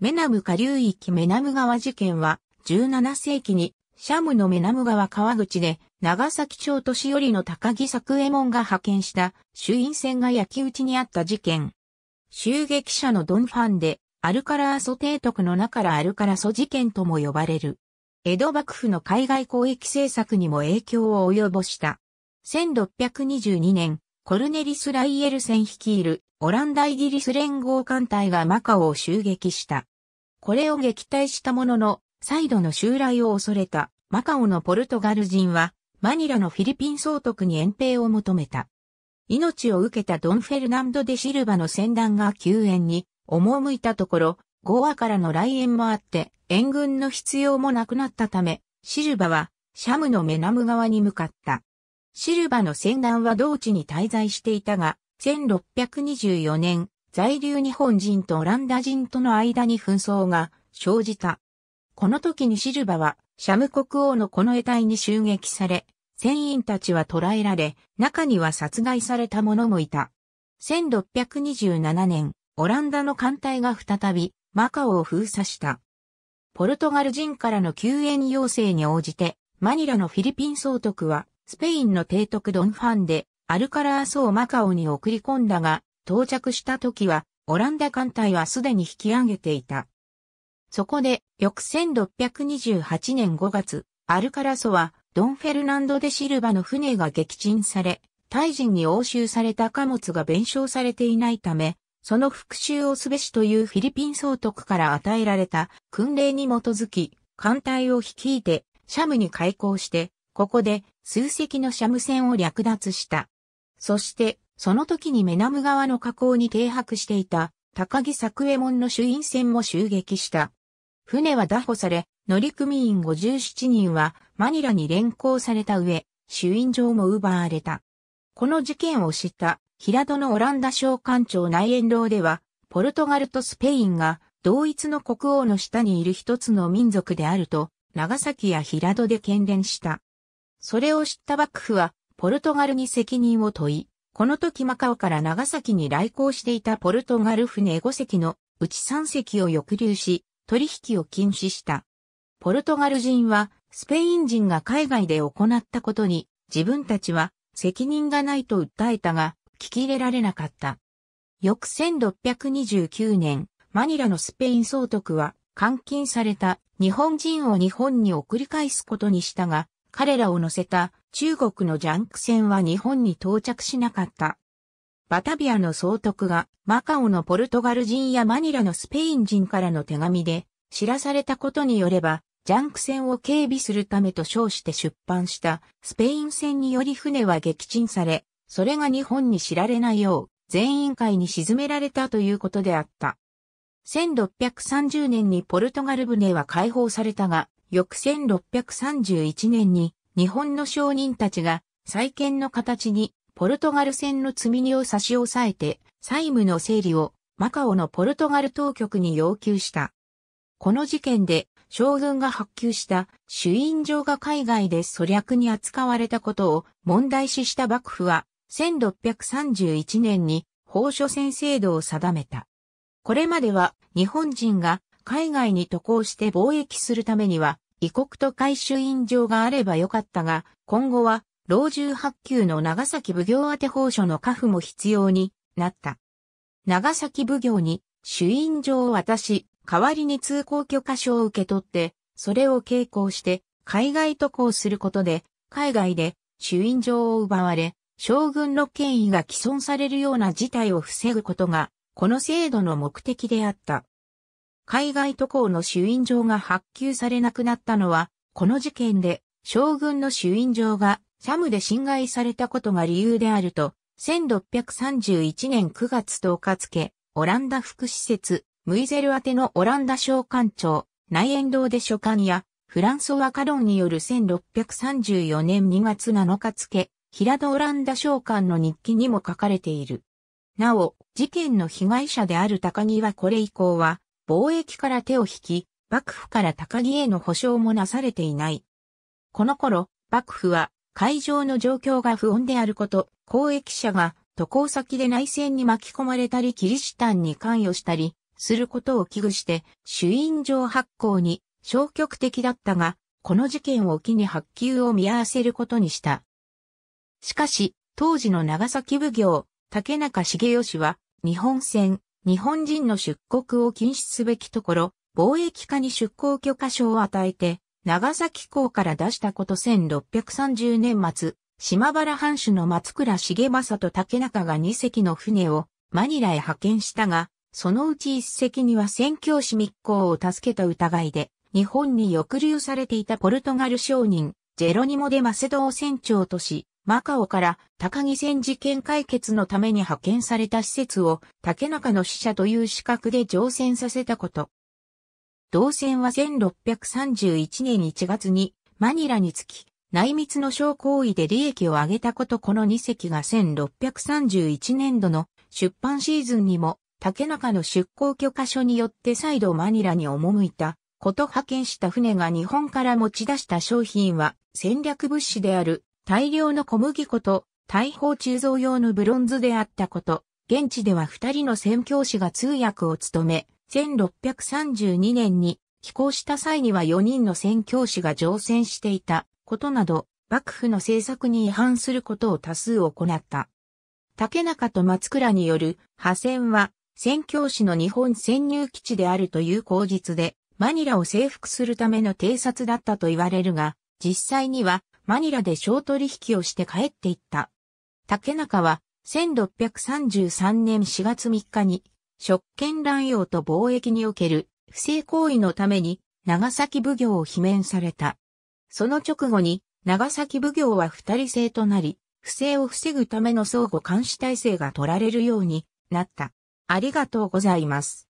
メナム下流域メナム川事件は、17世紀に、シャムのメナム川川口で、長崎町年寄りの高木作右衛門が派遣した衆院選が焼き討ちにあった事件。襲撃者のドンファンで、アルカラーソ提督の中からアルカラソ事件とも呼ばれる。江戸幕府の海外交易政策にも影響を及ぼした。1622年、コルネリス・ライエル戦率いるオランダイギリス連合艦隊がマカオを襲撃した。これを撃退したものの、再度の襲来を恐れたマカオのポルトガル人は、マニラのフィリピン総督に遠兵を求めた。命を受けたドン・フェルナンド・デ・シルバの船団が救援に赴いたところ、ゴアからの来援もあって、援軍の必要もなくなったため、シルバはシャムのメナム側に向かった。シルバの船団は同地に滞在していたが、1624年、在留日本人とオランダ人との間に紛争が生じた。この時にシルバは、シャム国王のこの得体に襲撃され、船員たちは捕らえられ、中には殺害された者もいた。1627年、オランダの艦隊が再び、マカオを封鎖した。ポルトガル人からの救援要請に応じて、マニラのフィリピン総督は、スペインの提督ドンファンで、アルカラーソをマカオに送り込んだが、到着した時は、オランダ艦隊はすでに引き上げていた。そこで、翌1628年5月、アルカラソは、ドン・フェルナンド・デ・シルバの船が撃沈され、タイ人に押収された貨物が弁償されていないため、その復讐をすべしというフィリピン総督から与えられた訓令に基づき、艦隊を率いて、シャムに開港して、ここで数隻のシャム船を略奪した。そして、その時にメナム川の河口に停泊していた高木作右衛門の主因船も襲撃した。船は拿捕され、乗組員57人はマニラに連行された上、主因状も奪われた。この事件を知った平戸のオランダ商館長内縁楼では、ポルトガルとスペインが同一の国王の下にいる一つの民族であると、長崎や平戸で懸伝した。それを知った幕府はポルトガルに責任を問い、この時マカオから長崎に来航していたポルトガル船5隻のうち3隻を抑留し、取引を禁止した。ポルトガル人は、スペイン人が海外で行ったことに、自分たちは責任がないと訴えたが、聞き入れられなかった。翌1629年、マニラのスペイン総督は、監禁された日本人を日本に送り返すことにしたが、彼らを乗せた中国のジャンク船は日本に到着しなかった。バタビアの総督がマカオのポルトガル人やマニラのスペイン人からの手紙で知らされたことによれば、ジャンク船を警備するためと称して出版したスペイン船により船は撃沈され、それが日本に知られないよう全員会に沈められたということであった。1630年にポルトガル船は解放されたが、翌1631年に日本の商人たちが再建の形にポルトガル船の積み荷を差し押さえて債務の整理をマカオのポルトガル当局に要求した。この事件で将軍が発給した主因状が海外で粗略に扱われたことを問題視した幕府は1631年に法書先制度を定めた。これまでは日本人が海外に渡航して貿易するためには、異国と回収印状があればよかったが、今後は、老中発給の長崎奉行宛法書の家父も必要になった。長崎奉行に、主印状を渡し、代わりに通行許可証を受け取って、それを傾向して、海外渡航することで、海外で、主印状を奪われ、将軍の権威が毀損されるような事態を防ぐことが、この制度の目的であった。海外渡航の主印状が発給されなくなったのは、この事件で将軍の主印状がシャムで侵害されたことが理由であると、1631年9月10日付、オランダ福祉施設、ムイゼル宛てのオランダ商館長、内縁堂で書館や、フランソワ・カロンによる1634年2月7日付、平戸オランダ商館の日記にも書かれている。なお、事件の被害者である高木はこれ以降は、貿易から手を引き、幕府から高木への保証もなされていない。この頃、幕府は会場の状況が不穏であること、公益者が渡航先で内戦に巻き込まれたりキリシタンに関与したりすることを危惧して、主印状発行に消極的だったが、この事件を機に発給を見合わせることにした。しかし、当時の長崎奉行、竹中重義は、日本戦、日本人の出国を禁止すべきところ、貿易課に出港許可証を与えて、長崎港から出したこと1630年末、島原藩主の松倉重政と竹中が2隻の船をマニラへ派遣したが、そのうち1隻には宣教師密航を助けた疑いで、日本に抑留されていたポルトガル商人、ジェロニモ・デ・マセドを船長とし、マカオから高木戦事件解決のために派遣された施設を竹中の使者という資格で乗船させたこと。同船は1631年1月にマニラにつき、内密の商行為で利益を上げたことこの2隻が1631年度の出版シーズンにも竹中の出港許可書によって再度マニラに赴いたこと派遣した船が日本から持ち出した商品は戦略物資である大量の小麦粉と大砲鋳造用のブロンズであったこと、現地では二人の宣教師が通訳を務め、1632年に寄港した際には4人の宣教師が乗船していたことなど、幕府の政策に違反することを多数行った。竹中と松倉による破線は、宣教師の日本潜入基地であるという口実で、マニラを征服するための偵察だったと言われるが、実際にはマニラで商取引をして帰っていった。竹中は、1633年4月3日に、職権乱用と貿易における不正行為のために長崎奉行を罷免された。その直後に長崎奉行は二人制となり、不正を防ぐための相互監視体制が取られるようになった。ありがとうございます。